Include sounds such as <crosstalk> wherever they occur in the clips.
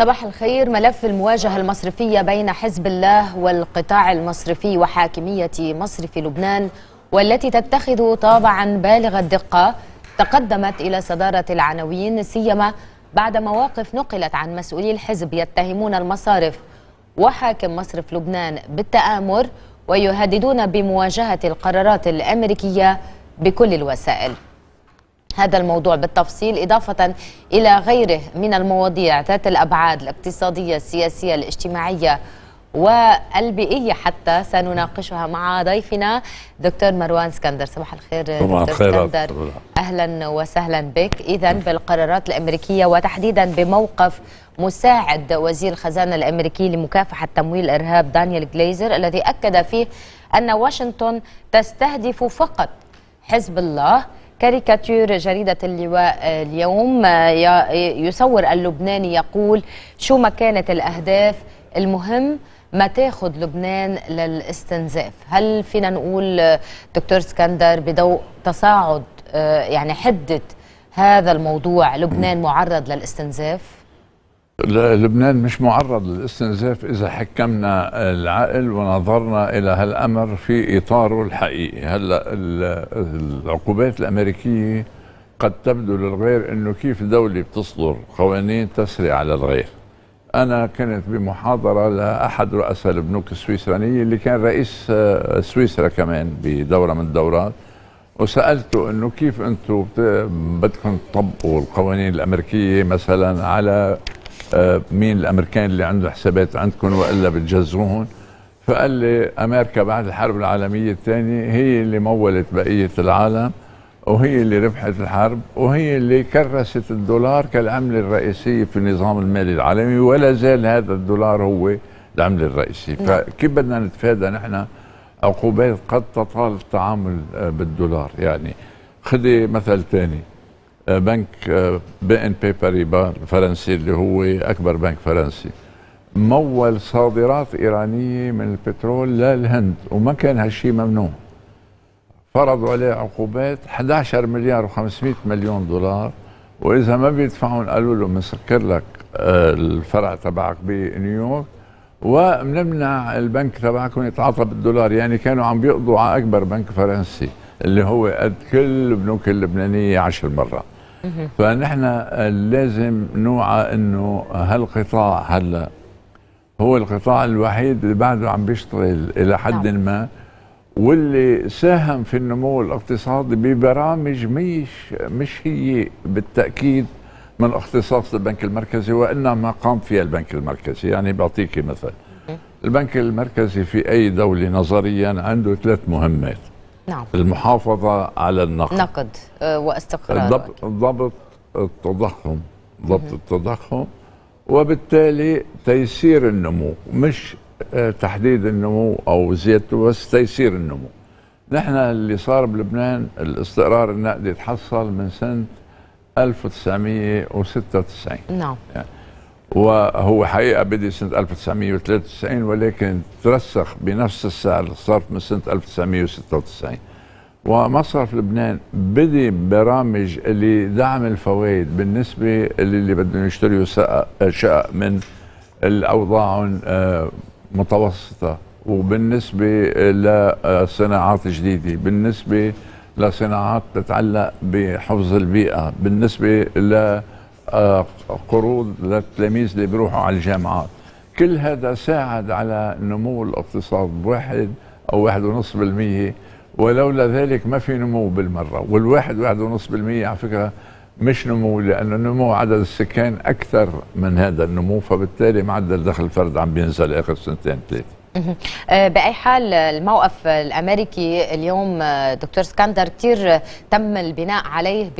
صباح الخير ملف المواجهة المصرفية بين حزب الله والقطاع المصرفي وحاكمية مصر في لبنان والتي تتخذ طابعا بالغ الدقة تقدمت إلى صدارة العناوين سيما بعد مواقف نقلت عن مسؤولي الحزب يتهمون المصارف وحاكم مصرف لبنان بالتآمر ويهددون بمواجهة القرارات الأمريكية بكل الوسائل هذا الموضوع بالتفصيل إضافة إلى غيره من المواضيع ذات الأبعاد الاقتصادية السياسية الاجتماعية والبيئية حتى سنناقشها مع ضيفنا دكتور مروان اسكندر صباح الخير دكتور اسكندر أهلا وسهلا بك إذا بالقرارات الأمريكية وتحديدا بموقف مساعد وزير الخزانة الأمريكي لمكافحة تمويل الإرهاب دانيال جليزر الذي أكد فيه أن واشنطن تستهدف فقط حزب الله كاريكاتير جريدة اللواء آه، اليوم آه، يصور اللبناني يقول شو ما كانت الأهداف المهم ما تاخذ لبنان للاستنزاف هل فينا نقول آه، دكتور اسكندر بضوء تصاعد يعني حدة هذا الموضوع لبنان معرض للاستنزاف لبنان مش معرض للاستنزاف إذا حكمنا العقل ونظرنا إلى هالأمر في إطاره الحقيقي هلأ العقوبات الأمريكية قد تبدو للغير أنه كيف دولة بتصدر قوانين تسري على الغير أنا كنت بمحاضرة لأحد رؤساء البنوك السويسرانية اللي كان رئيس آه، سويسرا كمان بدورة من الدورات وسالته انه كيف انتم بدكم تطبقوا القوانين الامريكيه مثلا على آه، مين الامريكان اللي عنده حسابات عندكم والا بتجزروهم فقال لي امريكا بعد الحرب العالميه الثانيه هي اللي مولت بقيه العالم وهي اللي ربحت الحرب وهي اللي كرست الدولار كالعمله الرئيسيه في النظام المالي العالمي ولا زال هذا الدولار هو العمله الرئيسيه نعم. فكيف بدنا نتفادى نحن عقوبات قد تطال التعامل آه، بالدولار يعني خذي مثل ثاني آه، بنك آه، بي ان بي باريبا الفرنسي اللي هو اكبر بنك فرنسي مول صادرات ايرانيه من البترول للهند وما كان هالشيء ممنوع فرضوا عليه عقوبات 11 مليار و500 مليون دولار واذا ما بيدفعون قالوا له بنسكر لك آه، الفرع تبعك بنيويورك وبنمنع البنك تبعكم يتعاطى بالدولار يعني كانوا عم بيقضوا على اكبر بنك فرنسي اللي هو قد كل بنوك اللبنانيه عشر مرات فنحن لازم نوعى انه هالقطاع هلا هو القطاع الوحيد اللي بعده عم بيشتغل الى حد نعم. ما واللي ساهم في النمو الاقتصادي ببرامج مش مش هي بالتاكيد من اختصاص البنك المركزي وانما قام فيها البنك المركزي يعني بعطيك مثل البنك المركزي في اي دوله نظريا عنده ثلاث مهمات نعم المحافظه على النقد نقد آه، واستقرار ضبط التضخم ضبط التضخم وبالتالي تيسير النمو مش آه، تحديد النمو او زيادته بس تيسير النمو نحن اللي صار بلبنان الاستقرار النقدي تحصل من سنه 1996 نعم يعني وهو حقيقه بدي سنه 1993 ولكن ترسخ بنفس السعر الصرف من سنه 1996 ومصرف لبنان بدي برامج لدعم الفوائد بالنسبه للي بدهم يشتروا شقق من اوضاعهم آه، متوسطه وبالنسبه لصناعات جديده بالنسبه لصناعات تتعلق بحفظ البيئه بالنسبه ل قروض للتلاميذ اللي بيروحوا على الجامعات كل هذا ساعد على نمو الاقتصاد بواحد أو واحد ونص بالمية ولولا ذلك ما في نمو بالمرة والواحد واحد ونص بالمية على فكرة مش نمو لأنه نمو عدد السكان أكثر من هذا النمو فبالتالي معدل دخل الفرد عم بينزل آخر سنتين ثلاثة آه، باي حال الموقف الامريكي اليوم آه، دكتور اسكندر كثير تم البناء عليه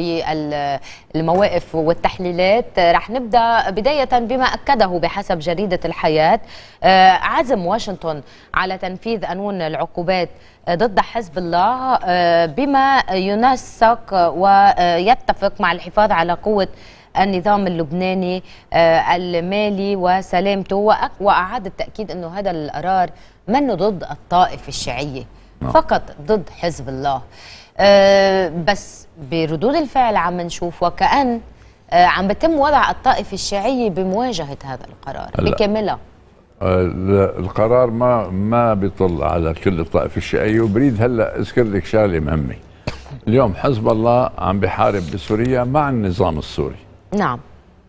بالمواقف والتحليلات آه، رح نبدا بدايه بما اكده بحسب جريده الحياه عزم واشنطن على تنفيذ قانون العقوبات ضد حزب الله بما ينسق ويتفق مع الحفاظ على قوه النظام اللبناني آه، المالي وسلامته وأعاد التأكيد أنه هذا القرار منه ضد الطائفة الشيعية نعم. فقط ضد حزب الله آه، بس بردود الفعل عم نشوف وكأن آه، عم بتم وضع الطائفة الشيعية بمواجهة هذا القرار بكاملها القرار ما ما بيطل على كل الطائفة الشيعية وبريد هلا اذكر لك شغلة مهمة اليوم حزب الله عم بحارب بسوريا مع النظام السوري نعم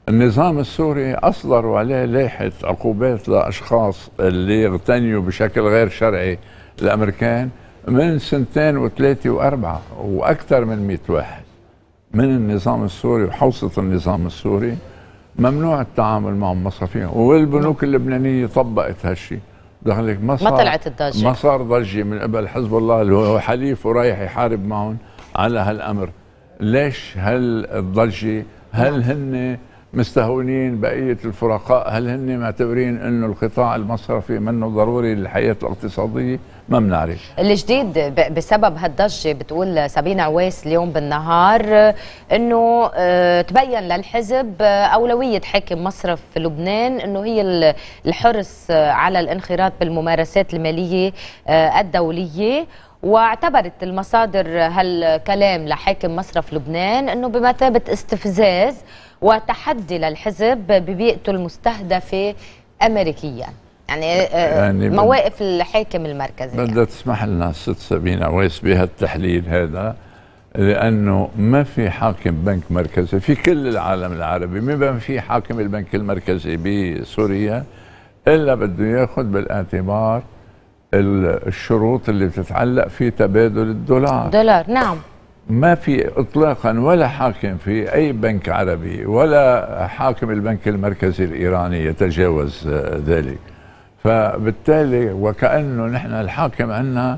النظام السوري أصدروا عليه لائحة عقوبات لأشخاص اللي اغتنيوا بشكل غير شرعي الأمريكان من سنتين وثلاثة وأربعة وأكثر من 100 واحد من النظام السوري وحوصة النظام السوري ممنوع التعامل معهم مصرفيا والبنوك اللبنانية طبقت هالشيء دخلك ما صار ما طلعت الضجة ما صار ضجة من قبل حزب الله اللي هو حليف ورايح يحارب معهم على هالأمر ليش هالضجة هل هن مستهونين بقيه الفرقاء هل هن معتبرين انه القطاع المصرفي منه ضروري للحياه الاقتصاديه ما بنعرف الجديد بسبب هالضجه بتقول سابينا عويس اليوم بالنهار انه آه، تبين للحزب آه، اولويه حاكم مصرف في لبنان انه هي الحرص على الانخراط بالممارسات الماليه آه، الدوليه واعتبرت المصادر هالكلام لحاكم مصرف لبنان أنه بمثابة استفزاز وتحدي للحزب ببيئته المستهدفة أمريكيا يعني, آه، آه، يعني مواقف الحاكم المركزي بدها يعني. تسمح لنا ست سابين عويس بهالتحليل هذا لانه ما في حاكم بنك مركزي في كل العالم العربي ما في حاكم البنك المركزي بسوريا الا بده ياخذ بالاعتبار الشروط اللي بتتعلق في تبادل الدولار دولار نعم ما في اطلاقا ولا حاكم في اي بنك عربي ولا حاكم البنك المركزي الايراني يتجاوز آه، ذلك فبالتالي وكانه نحن الحاكم عندنا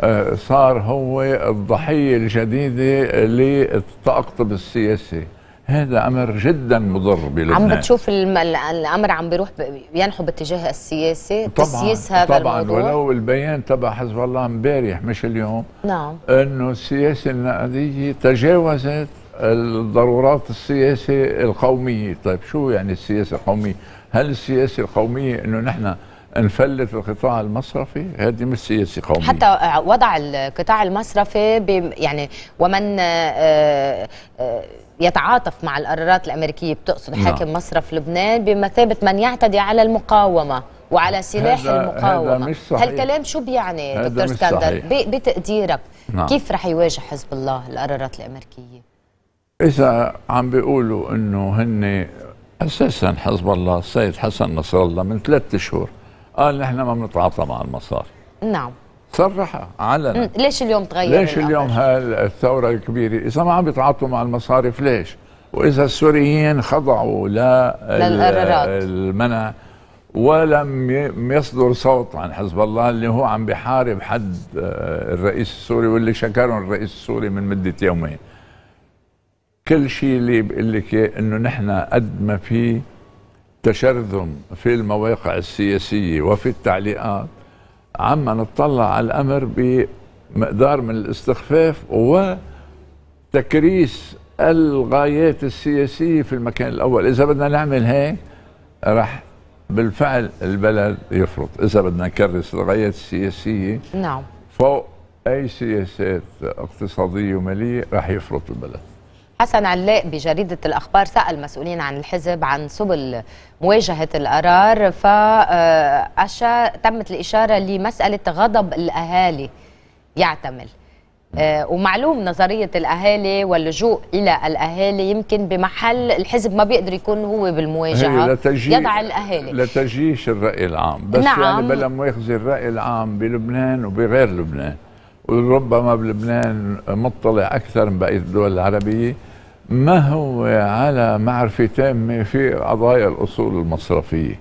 آه، صار هو الضحيه الجديده للتاقطب السياسي هذا امر جدا مضر بلبنان عم بتشوف الامر عم بيروح بينحو باتجاه السياسه طبعا تسييس هذا طبعا الموضوع ولو البيان تبع حزب الله امبارح مش اليوم نعم انه السياسه النقديه تجاوزت الضرورات السياسه القوميه طيب شو يعني السياسه القوميه هل السياسه القوميه انه نحن نفلت القطاع المصرفي هذه مش سياسه قوميه حتى وضع القطاع المصرفي يعني ومن آه، آه، آه، يتعاطف مع القرارات الامريكيه بتقصد نعم. حاكم نعم. مصرف لبنان بمثابه من يعتدي على المقاومه وعلى سلاح هذا المقاومه هذا مش صحيح. هالكلام شو بيعني دكتور اسكندر بتقديرك نعم. كيف رح يواجه حزب الله القرارات الامريكيه اذا عم بيقولوا انه هن اساسا حزب الله السيد حسن نصر الله من ثلاثة شهور قال نحن ما بنتعاطى مع المصاري نعم صرحها علنا ليش اليوم تغير ليش الأمر؟ اليوم هالثورة الكبيرة إذا ما عم بيتعاطوا مع المصارف ليش وإذا السوريين خضعوا لا المنع ولم يصدر صوت عن حزب الله اللي هو عم بحارب حد آه، الرئيس السوري واللي شكرهم الرئيس السوري من مدة يومين كل شيء اللي بقول لك انه نحن قد ما في تشرذم في المواقع السياسية وفي التعليقات عم نطلع على الأمر بمقدار من الاستخفاف وتكريس الغايات السياسية في المكان الأول إذا بدنا نعمل هيك رح بالفعل البلد يفرط إذا بدنا نكرس الغايات السياسية نعم فوق أي سياسات اقتصادية ومالية رح يفرط البلد حسن علاء بجريدة الأخبار سأل مسؤولين عن الحزب عن سبل مواجهة القرار فتمت تمت الإشارة لمسألة غضب الأهالي يعتمل آه، ومعلوم نظرية الأهالي واللجوء إلى الأهالي يمكن بمحل الحزب ما بيقدر يكون هو بالمواجهة يضع الأهالي لتجيش الرأي العام بس يعني نعم. يعني بلا مؤاخذة الرأي العام بلبنان وبغير لبنان وربما بلبنان مطلع أكثر من بقية الدول العربية ما هو على معرفة تامة في قضايا الأصول المصرفية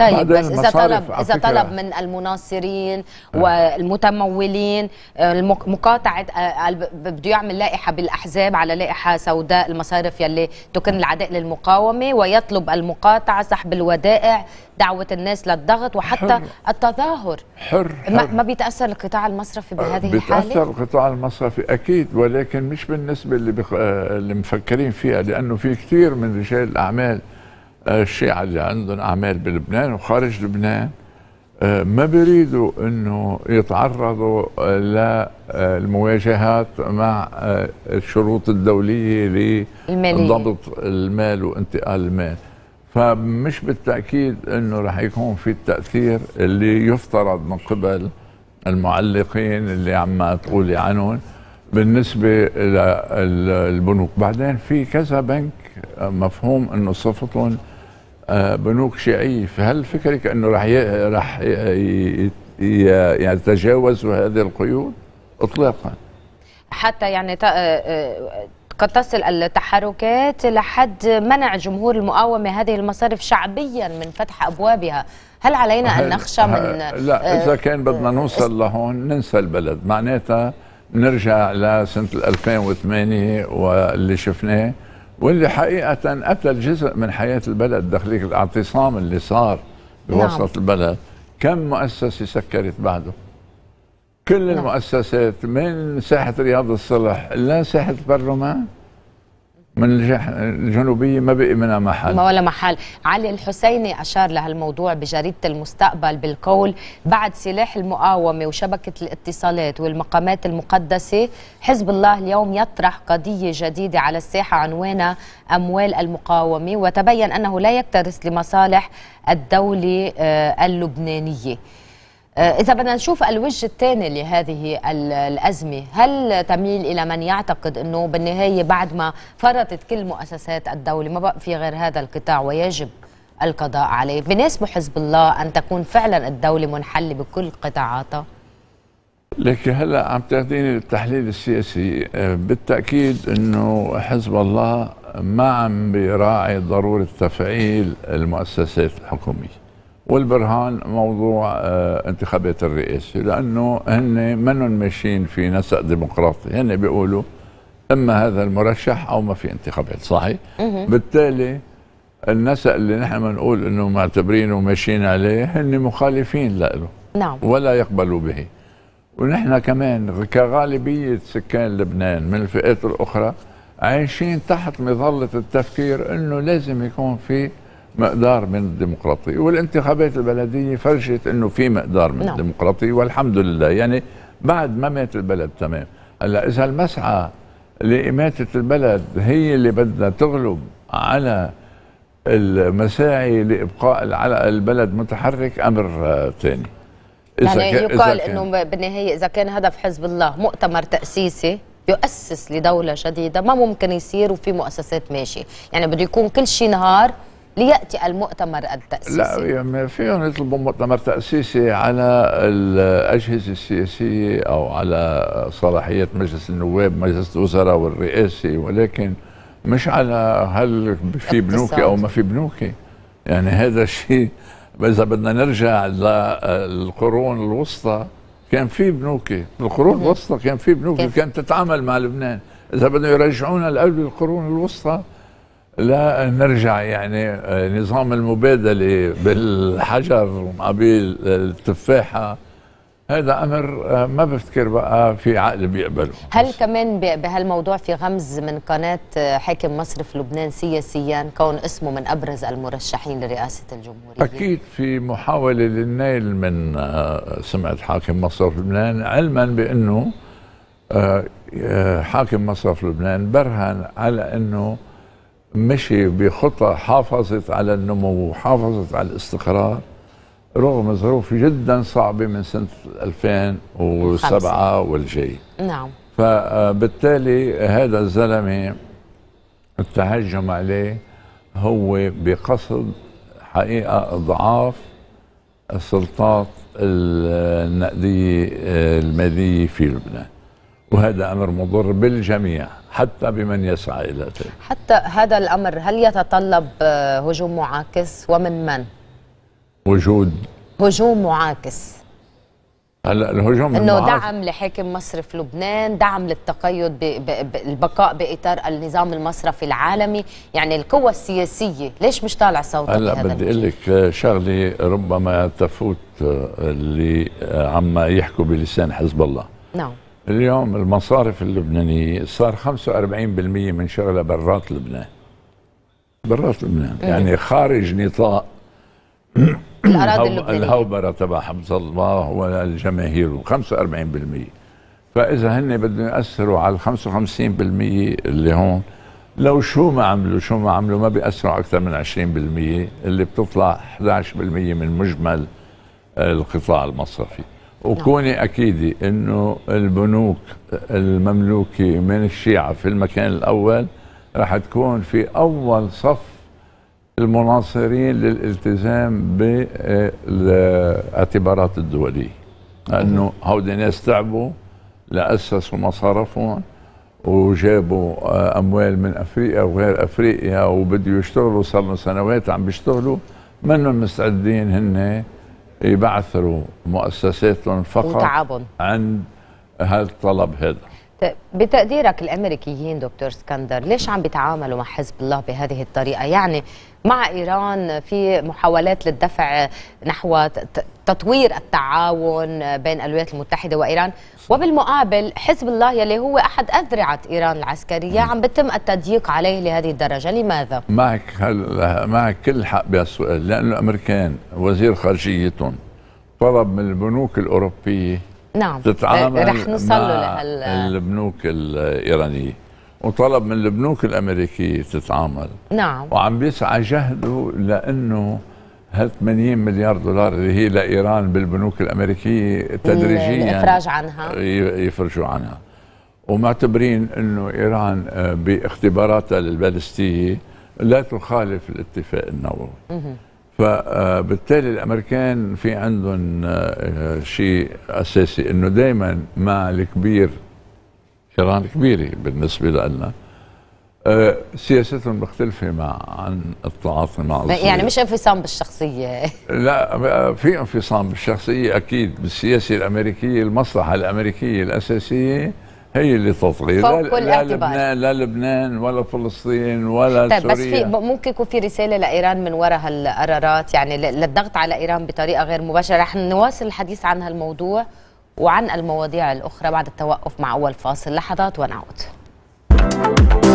طيب بس اذا طلب اذا طلب من المناصرين آه. والمتمولين آه، مقاطعه آه، بده يعمل لائحه بالاحزاب على لائحه سوداء المصارف يلي تكن العداء للمقاومه ويطلب المقاطعه سحب الودائع دعوه الناس للضغط وحتى حر التظاهر حر, حر ما, ما بيتاثر القطاع المصرفي بهذه الحاله بيتاثر القطاع المصرفي اكيد ولكن مش بالنسبه اللي, بخ... اللي مفكرين فيها لانه في كثير من رجال الاعمال آه، الشيعة اللي عندهم أعمال بلبنان وخارج لبنان آه، ما بيريدوا انه يتعرضوا للمواجهات آه، مع الشروط الدوليه لضبط المال وانتقال المال فمش بالتاكيد انه رح يكون في التاثير اللي يفترض من قبل المعلقين اللي عم تقولي عنهم بالنسبه للبنوك بعدين في كذا بنك مفهوم انه صفتهم بنوك شيعية فهل فكرك انه رح رح يتجاوزوا هذه القيود اطلاقا حتى يعني قد تصل التحركات لحد منع جمهور المقاومه هذه المصارف شعبيا من فتح ابوابها هل علينا ان نخشى من لا اذا كان آه، بدنا آه، نوصل لهون ننسى البلد معناتها نرجع لسنه 2008 واللي شفناه واللي حقيقة أتى جزء من حياة البلد دخلك الاعتصام اللي صار بوسط نعم. البلد كم مؤسسة سكرت بعده كل نعم. المؤسسات من ساحة رياض الصلح لساحة ساحة البرلمان من الجنوبية ما بقي منها محل ما ولا محل علي الحسيني أشار لهالموضوع بجريدة المستقبل بالقول بعد سلاح المقاومة وشبكة الاتصالات والمقامات المقدسة حزب الله اليوم يطرح قضية جديدة على الساحة عنوانها أموال المقاومة وتبين أنه لا يكترث لمصالح الدولة آه، اللبنانية آه، إذا بدنا نشوف الوجه الثاني لهذه الأزمة هل تميل إلى من يعتقد أنه بالنهاية بعد ما فرطت كل مؤسسات الدولة ما بقى في غير هذا القطاع ويجب القضاء عليه بناسب حزب الله أن تكون فعلا الدولة منحلة بكل قطاعاتها لك هلا عم تعطيني التحليل السياسي آه، بالتاكيد انه حزب الله ما عم بيراعي ضروره تفعيل المؤسسات الحكوميه والبرهان موضوع آه، انتخابات الرئاسه لانه هن منهم ماشيين في نسق ديمقراطي هن بيقولوا اما هذا المرشح او ما في انتخابات صحيح بالتالي النسق اللي نحن بنقول انه معتبرينه وماشيين عليه هن مخالفين له نعم ولا يقبلوا به ونحن كمان كغالبيه سكان لبنان من الفئات الاخرى عايشين تحت مظله التفكير انه لازم يكون في مقدار من الديمقراطية والانتخابات البلدية فرجت أنه في مقدار من نعم. الديمقراطية والحمد لله يعني بعد ما مات البلد تمام هلا إذا المسعى لإماتة البلد هي اللي بدها تغلب على المساعي لإبقاء على البلد متحرك أمر ثاني يعني يقال انه بالنهايه اذا كان هدف حزب الله مؤتمر تاسيسي يؤسس لدوله جديده ما ممكن يصير وفي مؤسسات ماشي يعني بده يكون كل شيء نهار لياتي المؤتمر التاسيسي لا فيهم يطلبوا مؤتمر تاسيسي على الاجهزه السياسيه او على صلاحيات مجلس النواب مجلس الوزراء والرئاسي ولكن مش على هل في بنوكي او ما في بنوكي يعني هذا الشيء اذا بدنا نرجع للقرون الوسطى كان في بنوكي بالقرون الوسطى كان في بنوكي كانت تتعامل مع لبنان اذا بدنا يرجعونا لقلب القرون الوسطى لا نرجع يعني آه، نظام المبادله بالحجر مقابل التفاحه هذا امر آه، ما بفتكر بقى في عقل بيقبله هل كمان بهالموضوع في غمز من قناه آه، حاكم مصرف لبنان سياسيا كون اسمه من ابرز المرشحين لرئاسه الجمهوريه اكيد في محاوله للنيل من سمعه حاكم مصرف لبنان علما بانه حاكم مصرف لبنان برهن على انه مشي بخطة حافظت على النمو وحافظت على الاستقرار رغم ظروف جدا صعبة من سنة 2007 والجاي نعم فبالتالي هذا الزلمة التهجم عليه هو بقصد حقيقة إضعاف السلطات النقدية المالية في لبنان وهذا أمر مضر بالجميع حتى بمن يسعى إلى ذلك حتى هذا الأمر هل يتطلب آه، هجوم معاكس ومن من؟ وجود هجوم معاكس هلا الهجوم انه دعم لحاكم مصرف لبنان، دعم للتقيد بالبقاء البقاء باطار النظام المصرفي العالمي، يعني القوى السياسيه، ليش مش طالع صوتها هلا بدي اقول لك آه، شغله ربما تفوت آه، اللي عم يحكوا بلسان حزب الله. نعم اليوم المصارف اللبنانية صار 45% من شغلها برات لبنان برات لبنان مم. إيه. يعني خارج نطاق <clears throat> الأراضي اللبنانية الهوبرة تبع حفظ الله والجماهير 45% فإذا هن بدهم يأثروا على ال 55% اللي هون لو شو ما عملوا شو ما عملوا ما بيأثروا أكثر من 20% اللي بتطلع 11% من مجمل آه، القطاع المصرفي نعم. وكوني اكيد انه البنوك المملوكه من الشيعه في المكان الاول راح تكون في اول صف المناصرين للالتزام بالاعتبارات الدوليه لانه هودي ناس تعبوا لاسسوا مصارفهم وجابوا آه، اموال من افريقيا وغير افريقيا وبده يشتغلوا صار لهم سنوات عم بيشتغلوا منهم مستعدين هن يبعثروا مؤسساتهم فقط وتعبهم عند هالطلب هذا بتقديرك الامريكيين دكتور اسكندر ليش عم بيتعاملوا مع حزب الله بهذه الطريقه يعني مع ايران في محاولات للدفع نحو تطوير التعاون بين الولايات المتحدة وإيران وبالمقابل حزب الله يلي هو أحد أذرعة إيران العسكرية عم بتم التضييق عليه لهذه الدرجة لماذا؟ معك, هل... معك كل حق بهالسؤال لأنه الأمريكان وزير خارجيتهم طلب من البنوك الأوروبية نعم تتعامل رح نصل مع لهال... البنوك الإيرانية وطلب من البنوك الأمريكية تتعامل نعم وعم بيسعى جهده لأنه هل 80 مليار دولار اللي هي لايران بالبنوك الامريكيه تدريجيا الافراج عنها يفرجوا عنها ومعتبرين انه ايران آه، باختباراتها البالستيه لا تخالف الاتفاق النووي فبالتالي آه، الامريكان في عندهم آه، شيء اساسي انه دائما مع الكبير ايران كبيره بالنسبه لنا آه، سياستهم مختلفة مع عن التعاطي مع الصين يعني مش انفصام بالشخصية <laughs> لا في انفصام بالشخصية أكيد بالسياسة الأمريكية المصلحة الأمريكية الأساسية هي اللي تطغي لا, لا لبنان لا لبنان ولا فلسطين ولا طيب سوريا بس في ممكن يكون في رساله لايران من وراء هالقرارات يعني للضغط على ايران بطريقه غير مباشره رح نواصل الحديث عن هالموضوع وعن المواضيع الاخرى بعد التوقف مع اول فاصل لحظات ونعود